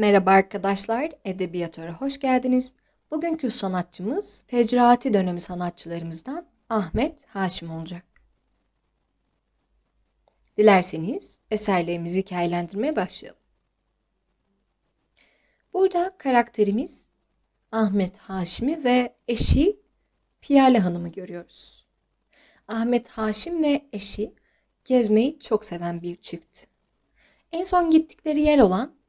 Merhaba arkadaşlar, Edebiyatöre hoş geldiniz. Bugünkü sanatçımız Fecraati dönemi sanatçılarımızdan Ahmet Haşim olacak. Dilerseniz eserlerimizi hikayelendirmeye başlayalım. Burada karakterimiz Ahmet Haşim'i ve eşi Piyale Hanım'ı görüyoruz. Ahmet Haşim ve eşi gezmeyi çok seven bir çift. En son gittikleri yer olan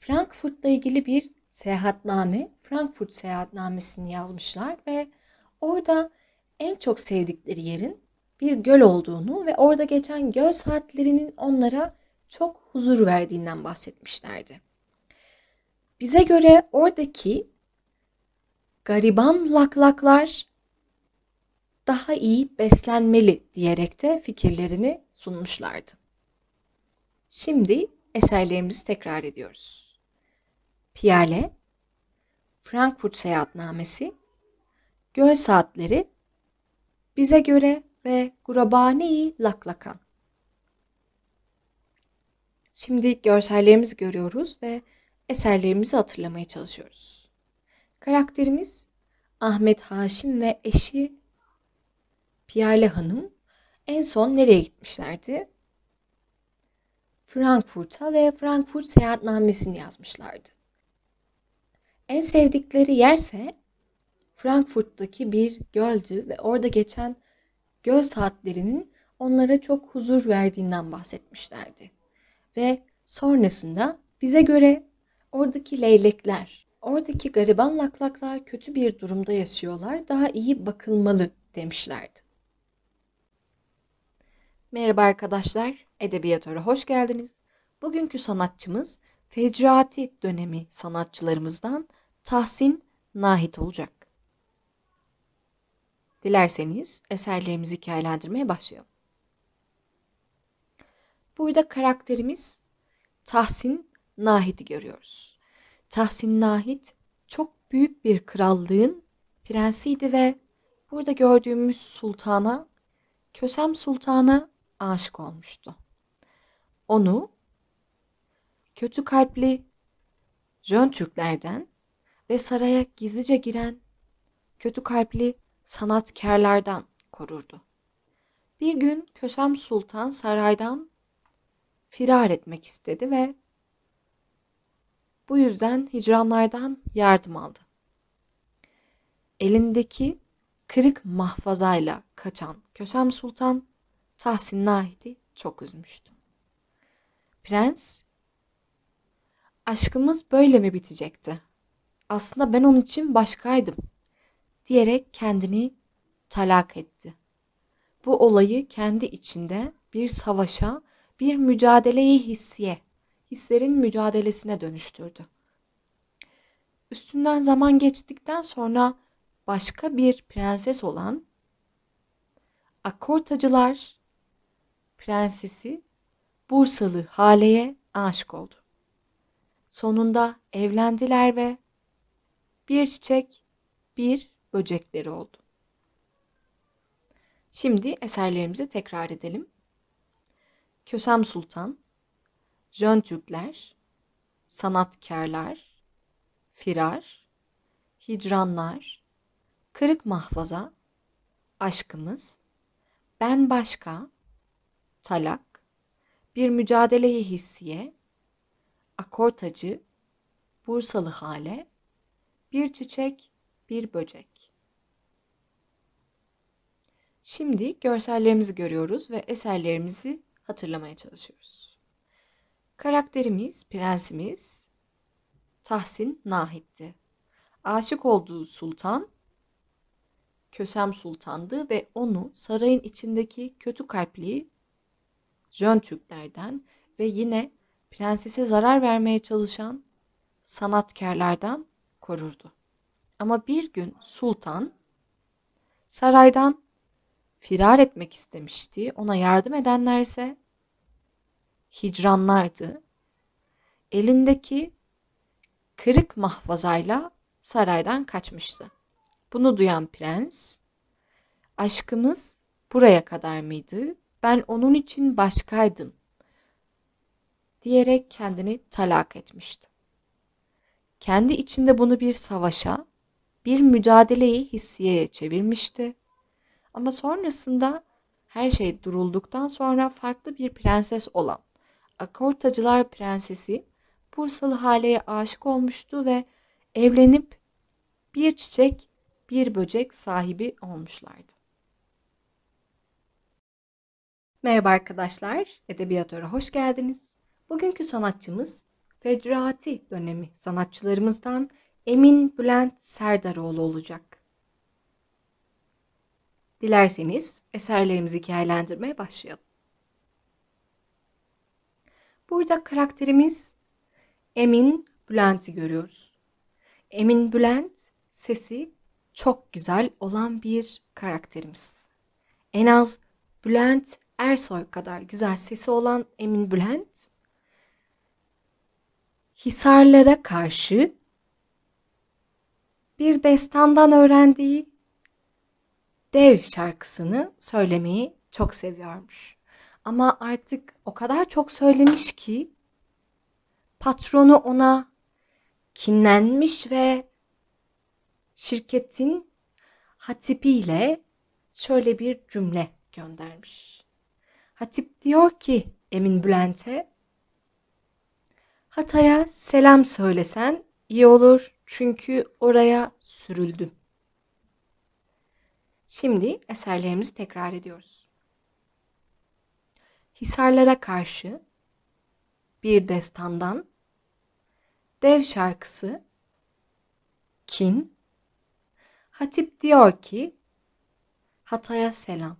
Frankfurt'la ilgili bir seyahatname, Frankfurt seyahatnamesini yazmışlar ve orada en çok sevdikleri yerin bir göl olduğunu ve orada geçen göl saatlerinin onlara çok huzur verdiğinden bahsetmişlerdi. Bize göre oradaki gariban laklaklar daha iyi beslenmeli diyerek de fikirlerini sunmuşlardı. Şimdi eserlerimizi tekrar ediyoruz. Piyale, Frankfurt Seyahatnamesi, Göl Saatleri, Bize Göre ve gurabani Laklakan. Şimdi görsellerimizi görüyoruz ve eserlerimizi hatırlamaya çalışıyoruz. Karakterimiz Ahmet Haşim ve eşi Piyale Hanım en son nereye gitmişlerdi? Frankfurt'a ve Frankfurt seyahatnamesini yazmışlardı. En sevdikleri yerse Frankfurt'taki bir göldü ve orada geçen göl saatlerinin onlara çok huzur verdiğinden bahsetmişlerdi. Ve sonrasında bize göre oradaki leylekler, oradaki gariban laklaklar kötü bir durumda yaşıyorlar, daha iyi bakılmalı demişlerdi. Merhaba arkadaşlar, Edebiyat Ora hoş geldiniz. Bugünkü sanatçımız Fecrati dönemi sanatçılarımızdan Tahsin Nahit olacak. Dilerseniz eserlerimizi hikayelendirmeye başlayalım. Burada karakterimiz Tahsin Nahit'i görüyoruz. Tahsin Nahit çok büyük bir krallığın prensiydi ve burada gördüğümüz sultana, Kösem Sultan'a aşık olmuştu. Onu kötü kalpli Jön Türklerden ve saraya gizlice giren kötü kalpli sanatkarlardan korurdu. Bir gün Kösem Sultan saraydan firar etmek istedi ve bu yüzden hicranlardan yardım aldı. Elindeki kırık mahfazayla kaçan Kösem Sultan Tahsin Nahid'i çok üzmüştü. Prens, aşkımız böyle mi bitecekti aslında ben onun için başkaydım diyerek kendini talak etti. Bu olayı kendi içinde bir savaşa, bir mücadeleyi hissiye, hislerin mücadelesine dönüştürdü. Üstünden zaman geçtikten sonra başka bir prenses olan Akortacılar prensesi Bursalı Hale'ye aşık oldu. Sonunda evlendiler ve bir çiçek, bir böcekleri oldu. Şimdi eserlerimizi tekrar edelim. Kösem Sultan, Jön Türkler, Sanatkarlar, Firar, Hicranlar, Kırık Mahfaza, Aşkımız, Ben Başka, Talak, Bir Mücadeleyi Hissiye, Akortacı, Bursalı Hale, bir çiçek, bir böcek. Şimdi görsellerimizi görüyoruz ve eserlerimizi hatırlamaya çalışıyoruz. Karakterimiz, prensimiz Tahsin Nahit'ti. Aşık olduğu sultan Kösem Sultan'dı ve onu sarayın içindeki kötü kalpli Jön Türklerden ve yine prensese zarar vermeye çalışan sanatkarlardan korurdu. Ama bir gün sultan saraydan firar etmek istemişti. Ona yardım edenler ise hicranlardı. Elindeki kırık mahfazayla saraydan kaçmıştı. Bunu duyan prens, aşkımız buraya kadar mıydı? Ben onun için başkaydım diyerek kendini talak etmişti kendi içinde bunu bir savaşa, bir mücadeleyi hissiyeye çevirmişti. Ama sonrasında her şey durulduktan sonra farklı bir prenses olan Akortacılar Prensesi Bursalı Hale'ye aşık olmuştu ve evlenip bir çiçek, bir böcek sahibi olmuşlardı. Merhaba arkadaşlar, Edebiyatör'e hoş geldiniz. Bugünkü sanatçımız Fecraati dönemi sanatçılarımızdan Emin Bülent Serdaroğlu olacak. Dilerseniz eserlerimizi hikayelendirmeye başlayalım. Burada karakterimiz Emin Bülent'i görüyoruz. Emin Bülent sesi çok güzel olan bir karakterimiz. En az Bülent Ersoy kadar güzel sesi olan Emin Bülent Hisarlara karşı bir destandan öğrendiği dev şarkısını söylemeyi çok seviyormuş. Ama artık o kadar çok söylemiş ki patronu ona kinlenmiş ve şirketin hatipiyle şöyle bir cümle göndermiş. Hatip diyor ki Emin Bülent'e Hatay'a selam söylesen iyi olur çünkü oraya sürüldüm. Şimdi eserlerimizi tekrar ediyoruz. Hisarlara karşı bir destandan dev şarkısı kin Hatip diyor ki Hatay'a selam.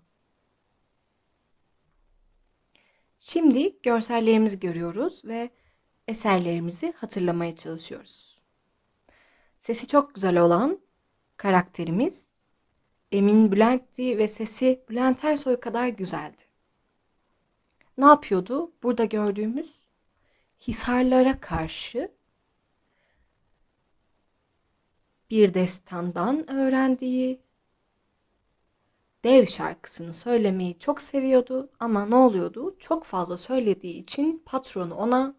Şimdi görsellerimizi görüyoruz ve eserlerimizi hatırlamaya çalışıyoruz. Sesi çok güzel olan karakterimiz Emin Bülent'ti ve sesi Bülent Ersoy kadar güzeldi. Ne yapıyordu? Burada gördüğümüz hisarlara karşı bir destandan öğrendiği dev şarkısını söylemeyi çok seviyordu ama ne oluyordu? Çok fazla söylediği için patronu ona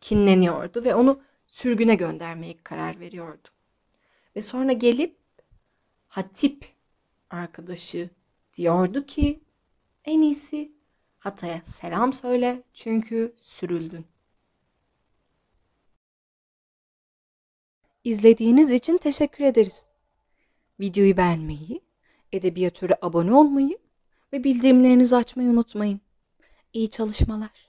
kinleniyordu ve onu sürgüne göndermeye karar veriyordu. Ve sonra gelip hatip arkadaşı diyordu ki en iyisi Hatay'a selam söyle çünkü sürüldün. İzlediğiniz için teşekkür ederiz. Videoyu beğenmeyi, edebiyatöre abone olmayı ve bildirimlerinizi açmayı unutmayın. İyi çalışmalar.